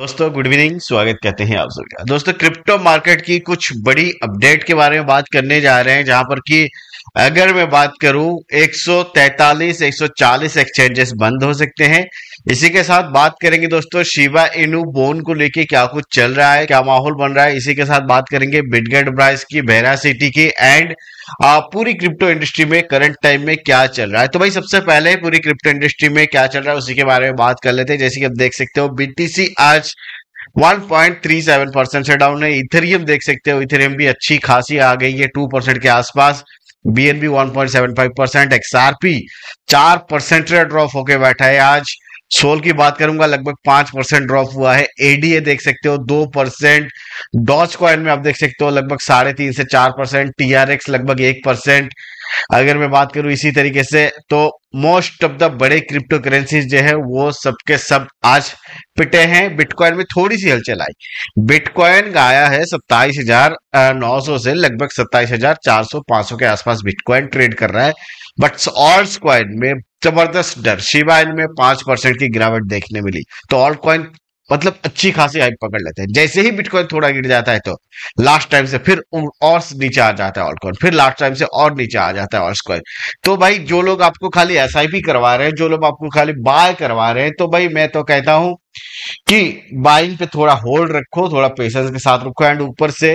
दोस्तों good evening स्वागत करते हैं आप सबका दोस्तों क्रिप्टो मार्केट की कुछ बड़ी अपडेट के बारे में बात करने जा रहे हैं जहां पर कि अगर मैं बात करूं 143 140 एक्सचेंजेस बंद हो सकते हैं इसी के साथ बात करेंगे दोस्तों शिवा इनु बोन को लेके क्या कुछ चल रहा है क्या माहौल बन रहा है इसी के साथ बात करेंगे बिडगेट ब्राइस की बहरा सिटी की एंड पूरी क्रिप्टो इंडस्ट्री में करंट टाइम में क्या चल रहा है तो भाई सबसे पहले पूरी क्रिप्टो इंडस्ट्री में क्या चल रहा है उसी के बारे में बात कर लेते हैं जैसे कि आप देख सकते हो बीटीसी आज 1.37 परसेंट से डाउन है इथेरियम देख सकते हो इथेरियम भी अच्छी खासी आ गई है टू परसेंट के आसपास बीएनबी 1.75 परसेंट एक्सआरपी चार परसेंट ड्रॉप होके बैठा है आज सोल की बात करूंगा लगभग पांच परसेंट ड्रॉप हुआ है एडीए देख सकते हो दो परसेंट डॉच कॉइन में आप देख सकते हो लगभग साढ़े तीन से चार परसेंट टीआरएक्स लगभग एक परसेंट अगर मैं बात करूं इसी तरीके से तो मोस्ट ऑफ द बड़े क्रिप्टो करेंसी जो है वो सबके सब आज पिटे हैं बिटकॉइन में थोड़ी सी हलचल आई बिटकॉइन आया है सत्ताईस हजार नौ सौ से लगभग सत्ताईस हजार चार सौ पांच सौ के आसपास बिटकॉइन ट्रेड कर रहा है बट ऑल्स कॉइन में जबरदस्त डर शिवा में पांच परसेंट की गिरावट देखने मिली तो ऑल्ट कॉइन मतलब अच्छी खासी हाइप पकड़ लेते हैं जैसे ही बिटकॉइन थोड़ा गिर जाता है तो लास्ट टाइम से फिर और नीचे आ जाता है ऑल्ट कॉइन फिर लास्ट टाइम से और नीचे आ जाता है ऑल्ट कॉइन तो भाई जो लोग आपको खाली एस करवा रहे हैं जो लोग आपको खाली बाय करवा रहे हैं तो भाई मैं तो कहता हूं कि बाइंग पे थोड़ा होल्ड रखो थोड़ा पेशेंस के साथ रखो एंड ऊपर से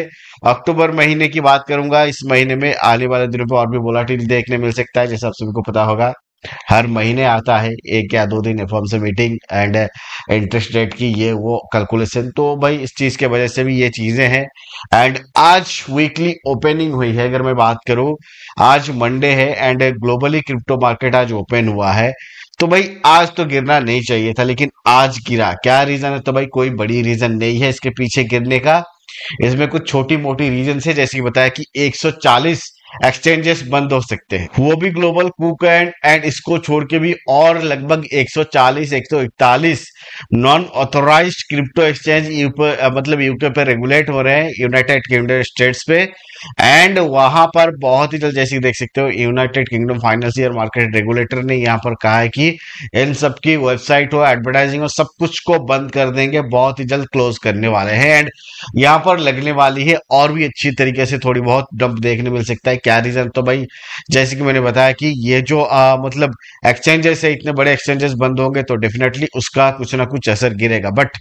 अक्टूबर महीने की बात करूंगा इस महीने में आने वाले दिनों पर और भी वोलाटिल देखने मिल सकता है जैसे आप सभी को पता होगा हर महीने आता है एक या दो दिन एफ से मीटिंग एंड इंटरेस्ट रेट की ये वो कैलकुलेशन तो भाई इस चीज के वजह से भी ये चीजें हैं एंड आज वीकली ओपनिंग हुई है अगर मैं बात करूं आज मंडे है एंड ग्लोबली क्रिप्टो मार्केट आज ओपन हुआ है तो भाई आज तो गिरना नहीं चाहिए था लेकिन आज गिरा क्या रीजन है तो भाई कोई बड़ी रीजन नहीं है इसके पीछे गिरने का इसमें कुछ छोटी मोटी रीजन है जैसे कि बताया कि 140 एक्सचेंजेस बंद हो सकते हैं वो भी ग्लोबल कुक एंड एंड इसको छोड़ के भी और लगभग 140 141 नॉन ऑथोराइज क्रिप्टो एक्सचेंज मतलब यूके पे रेगुलेट हो रहे हैं यूनाइटेड किंगडम स्टेट्स पे एंड वहां पर बहुत ही जल्द जैसे देख सकते हो United Kingdom financial market regulator ने यहाँ पर कहा है कि इन सब की वेबसाइट हो एडवर्टाइजिंग हो सब कुछ को बंद कर देंगे बहुत ही जल्द क्लोज करने वाले हैं एंड यहाँ पर लगने वाली है और भी अच्छी तरीके से थोड़ी बहुत डंप देखने मिल सकता है क्या रीजन तो भाई जैसे कि मैंने बताया कि ये जो आ, मतलब एक्सचेंजेस है इतने बड़े एक्सचेंजेस बंद होंगे तो डेफिनेटली उसका कुछ कुछ ना कुछ असर गिरेगा बट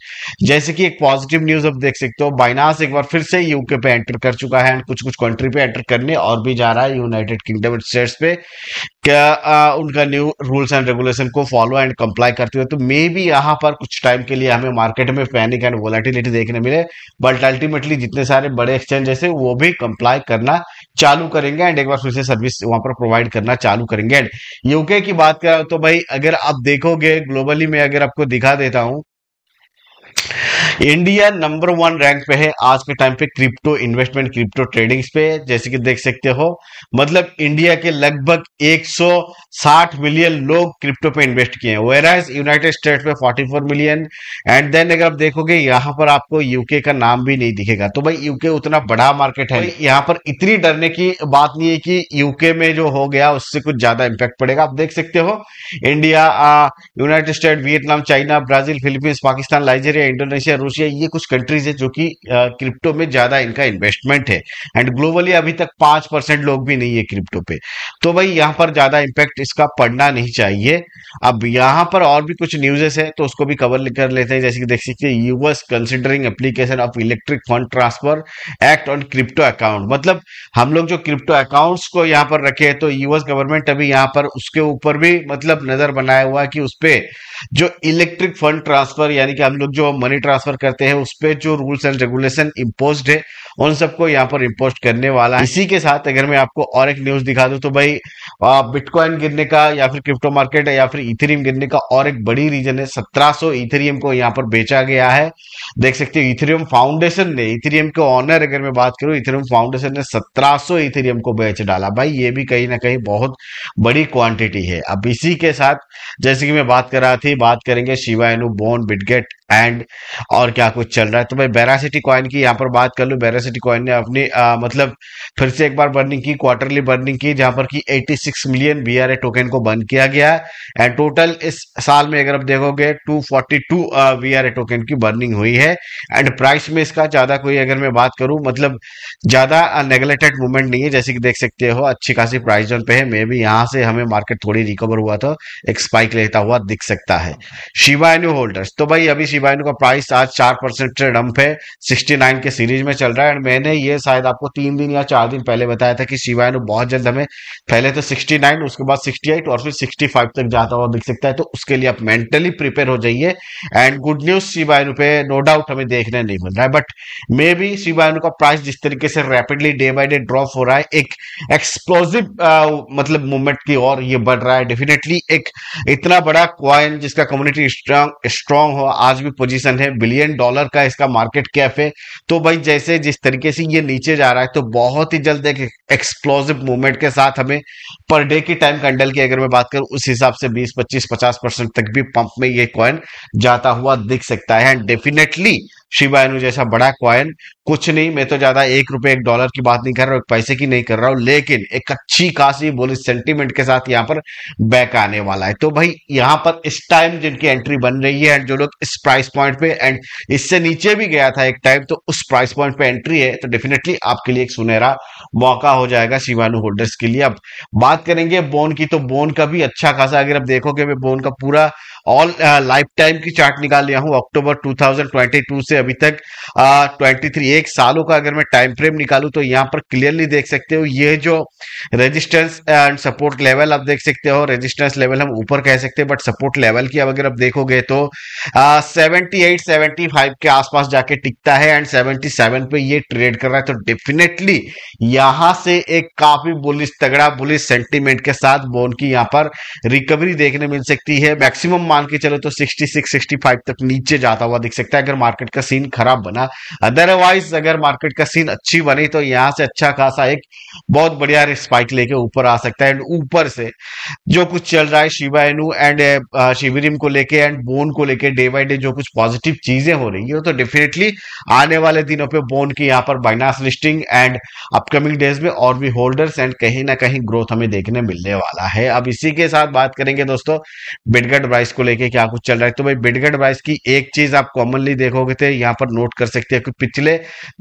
जैसे कि एक पॉजिटिव न्यूज अब देख सकते हो बाइनास एक बार फिर से यूके पे एंटर कर चुका है एंड कुछ कुछ कंट्री पे एंटर करने और भी जा रहा है यूनाइटेड किंगडम स्टेट्स पे क्या आ, उनका न्यू रूल्स एंड रेगुलेशन को फॉलो एंड कंप्लाई करते हुए तो मे बी यहाँ पर कुछ टाइम के लिए हमें मार्केट में पैनिक एंड वोलेटिलिटी देखने मिले बट अल्टीमेटली जितने सारे बड़े एक्सचेंज जैसे वो भी कंप्लाई करना चालू करेंगे एंड एक बार फिर से सर्विस वहां पर प्रोवाइड करना चालू करेंगे एंड यूके की बात करें तो भाई अगर आप देखोगे ग्लोबली में अगर आपको दिखा देता हूँ इंडिया नंबर वन रैंक पे है आज के टाइम पे क्रिप्टो इन्वेस्टमेंट क्रिप्टो ट्रेडिंग्स पे जैसे कि देख सकते हो मतलब इंडिया के लगभग 160 मिलियन लोग क्रिप्टो पे इन्वेस्ट किए हैं वेराज यूनाइटेड स्टेट्स में 44 मिलियन एंड देन अगर आप देखोगे यहाँ पर आपको यूके का नाम भी नहीं दिखेगा तो भाई यूके उतना बड़ा मार्केट है यहाँ पर इतनी डरने की बात नहीं है कि यूके में जो हो गया उससे कुछ ज्यादा इंपैक्ट पड़ेगा आप देख सकते हो India United State Vietnam China Brazil Philippines Pakistan Nigeria Indonesia Russia ये कुछ कंट्रीज है जो कि क्रिप्टो में ज्यादा इनका इन्वेस्टमेंट है एंड ग्लोबली अभी तक पांच परसेंट लोग भी नहीं है क्रिप्टो पे तो भाई यहाँ पर ज्यादा इम्पैक्ट इसका पड़ना नहीं चाहिए अब यहाँ पर और भी कुछ न्यूजेस है तो उसको भी कवर कर लेते हैं जैसे कि देख सकते US considering application of electric fund transfer act on crypto account मतलब हम लोग जो क्रिप्टो अकाउंट्स को यहाँ पर रखे हैं तो यूएस गवर्नमेंट अभी यहाँ पर उसके ऊपर भी मतलब नजर बनाया हुआ है कि उस पर जो इलेक्ट्रिक फंड ट्रांसफर यानी कि हम लोग जो मनी ट्रांसफर करते हैं उस पर जो रूल्स एंड रेगुलेशन इम्पोज है उन सबको यहाँ पर इम्पोस्ट करने वाला है इसी के साथ अगर मैं आपको और एक न्यूज दिखा दू तो भाई बिटकॉइन गिरने का या फिर क्रिप्टो मार्केट या फिर इथेरियम गिरने का और एक बड़ी रीजन है सत्रह इथेरियम को यहाँ पर बेचा गया है देख सकते हो इथेरियम फाउंडेशन ने इथेरियम के ऑनर अगर मैं बात करूं इथेरियम फाउंडेशन ने सत्रह इथेरियम को बेच डाला भाई ये भी कहीं ना कहीं बहुत बड़ी क्वांटिटी है अब इसी के साथ जैसे कि मैं बात कर रहा थी बात करेंगे शिवायनु बोन बिटगेट एंड और क्या कुछ चल रहा है तो भाई बेरासिटी कॉइन की यहाँ पर बात कर लू बेरा सिटी कॉइन ने अपनी मतलब फिर से एक बार बर्निंग की क्वार्टरली बर्निंग की जहां पर की 86 मिलियन आर टोकन को बर्न किया गया है एंड टोटल इस साल में अगर आप देखोगे 242 बीआरए टोकन की बर्निंग हुई है एंड प्राइस में इसका ज्यादा कोई अगर मैं बात करूं मतलब ज्यादा नेगलेक्टेड मूवमेंट नहीं है जैसे कि देख सकते हो अच्छी खासी प्राइस जोन पे है मे भी यहाँ से हमें मार्केट थोड़ी रिकवर हुआ था एक स्पाइक लेता हुआ दिख सकता है शिवाइनो होल्डर्स तो भाई अभी शिवाइनो का प्राइस आज चार परसेंट डंप है सिक्सटी के सीरीज में चल रहा है एंड मैंने ये शायद आपको तीन दिन या चार दिन पहले बताया था कि शिवायनु बहुत जल्द हमें पहले तो 69 उसके बाद 68 और फिर 65 तक जाता हुआ दिख सकता है तो उसके लिए आप मेंटली प्रिपेयर हो जाइए एंड गुड न्यूज शिवायनु पे नो डाउट हमें देखने नहीं मिल रहा है बट मे बी शिवायनु का प्राइस जिस तरीके से rapidly day by day drop हो रहा है एक एक्सप्लोजिव मतलब मूवमेंट की और ये बढ़ रहा है डेफिनेटली एक इतना बड़ा क्वाइन जिसका कम्युनिटी स्ट्रांग स्ट्रांग हो आज भी पोजिशन है बिलियन डॉलर का इसका मार्केट कैफ है तो भाई जैसे जिस तरीके से ये नीचे जा रहा है तो बहुत ही जल्द एक एक्सप्लोजिव मूवमेंट के साथ हमें पर डे की टाइम कैंडल की अगर मैं बात करूं उस हिसाब से 20 25 50 परसेंट तक भी पंप में ये कॉइन जाता हुआ दिख सकता है एंड डेफिनेटली शिवायनु जैसा बड़ा कॉइन कुछ नहीं मैं तो ज्यादा एक रुपए एक डॉलर की बात नहीं कर रहा हूँ पैसे की नहीं कर रहा हूं लेकिन एक अच्छी खासी बोली सेंटीमेंट के साथ यहां पर बैक आने वाला है तो भाई यहां पर इस टाइम जिनकी एंट्री बन रही है एंड जो लोग इस प्राइस पॉइंट पे एंड इससे नीचे भी गया था एक टाइम तो उस प्राइस पॉइंट पे एंट्री है तो डेफिनेटली आपके लिए एक सुनहरा मौका हो जाएगा शिवानु होल्डर्स के लिए अब बात करेंगे बोन की तो बोन का भी अच्छा खासा अगर आप देखोगे बोन का पूरा ऑल लाइफ टाइम की चार्ट निकाल लिया हूं अक्टूबर 2022 से अभी तक ट्वेंटी uh, थ्री एक सालों का अगर मैं टाइम फ्रेम निकालू तो यहां पर क्लियरली देख सकते हो ये जो रेजिस्टेंस एंड सपोर्ट लेवल आप देख सकते हो रेजिस्टेंस लेवल हम ऊपर कह सकते हैं बट सपोर्ट लेवल की अब अगर आप देखोगे तो सेवेंटी एट सेवेंटी फाइव के आसपास जाके टिकता है एंड सेवेंटी सेवन पे ये ट्रेड कर रहा है तो डेफिनेटली यहां से एक काफी बुलिस तगड़ा बुलिस सेंटीमेंट के साथ बोन की यहां पर रिकवरी देखने मिल सकती है मैक्सिमम मान के चलो तो 66 65 तक नीचे जाता हुआ दिख सकता है अगर मार्केट का सीन खराब बना अदरवाइज अगर मार्केट का सीन अच्छी बनी तो यहाँ से अच्छा खासा एक बहुत बढ़िया स्पाइक लेके ऊपर आ सकता है एंड ऊपर से जो कुछ चल रहा है शिवा एनु एंड शिवरिम को लेके एंड बोन को लेके डे बाई डे जो कुछ पॉजिटिव चीजें हो रही है तो डेफिनेटली आने वाले दिनों पे बोन की यहाँ पर Binance listing and upcoming days में और भी होल्डर्स एंड कहीं ना कहीं ग्रोथ हमें देखने मिलने वाला है अब इसी के साथ बात करेंगे दोस्तों बिटगट प्राइस को को लेके क्या कुछ चल रहा है तो भाई बिटगेट बाइस की एक चीज आप कॉमनली देखोगे थे तो यहाँ पर नोट कर सकते हैं कि पिछले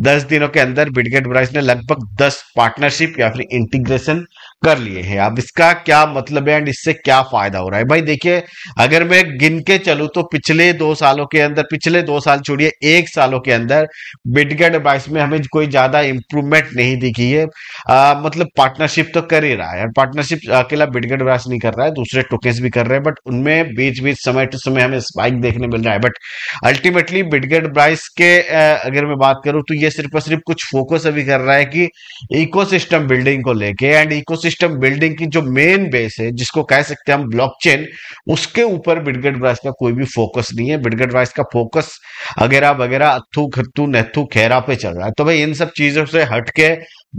दस दिनों के अंदर बिटगेट बाइस ने लगभग दस पार्टनरशिप या फिर इंटीग्रेशन कर लिए हैं अब इसका क्या मतलब है एंड इससे क्या फायदा हो रहा है भाई देखिए अगर मैं गिन के चलूं तो पिछले दो सालों के अंदर पिछले दो साल छोड़िए एक सालों के अंदर बिटगेट बाइस में हमें कोई ज्यादा इंप्रूवमेंट नहीं दिखी है आ, मतलब पार्टनरशिप तो कर ही रहा है पार्टनरशिप अकेला बिटगेट बाइस नहीं कर रहा है दूसरे टोकेस भी कर रहे हैं बट उनमें बीच बीच समय टू समय हमें स्पाइक देखने मिल रहा है बट अल्टीमेटली बिटगेट बाइस के अगर मैं बात करूं तो ये सिर्फ और सिर्फ कुछ फोकस अभी कर रहा है कि इको बिल्डिंग को लेके एंड इको सिस्टम बिल्डिंग की जो मेन बेस है जिसको कह सकते हैं हम ब्लॉकचेन उसके ऊपर बिडगट वाइस का कोई भी फोकस नहीं है बिडगट वाइस का फोकस अगेरा वगैरह अथू खत्तू नेथू खेरा पे चल रहा है तो भाई इन सब चीजों से हटके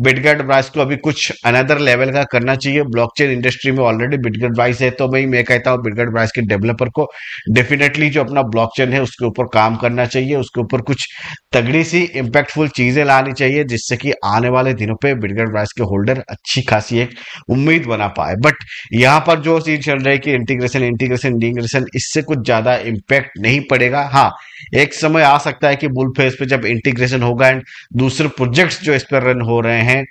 बिटगेट वाइस को अभी कुछ अनदर लेवल का करना चाहिए ब्लॉकचेन इंडस्ट्री में ऑलरेडी बिटगेट वाइस है तो भाई मैं कहता हूँ बिटगेट वाइस के डेवलपर को डेफिनेटली जो अपना ब्लॉकचेन है उसके ऊपर काम करना चाहिए उसके ऊपर कुछ तगड़ी सी इम्पैक्टफुल चीजें लानी चाहिए जिससे कि आने वाले दिनों पे बिटकॉइन प्राइस के होल्डर अच्छी खासी एक उम्मीद बना पाए बट यहाँ पर जो चीज चल रही है कि इंटीग्रेशन इंटीग्रेशन इंटीग्रेशन इससे कुछ ज्यादा इम्पैक्ट नहीं पड़ेगा हाँ एक समय आ सकता है कि बुल फेज पे जब इंटीग्रेशन होगा एंड दूसरे प्रोजेक्ट्स जो इस पर रन हो रहे हैं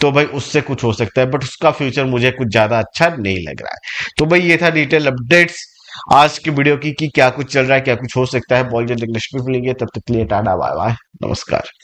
तो भाई उससे कुछ हो सकता है बट उसका फ्यूचर मुझे कुछ ज्यादा अच्छा नहीं लग रहा है तो भाई ये था डिटेल अपडेट्स आज की वीडियो की कि क्या कुछ चल रहा है क्या कुछ हो सकता है बॉलीवुड लक्ष्मी मिलेंगे तब तक लिए टाटा बाय बाय नमस्कार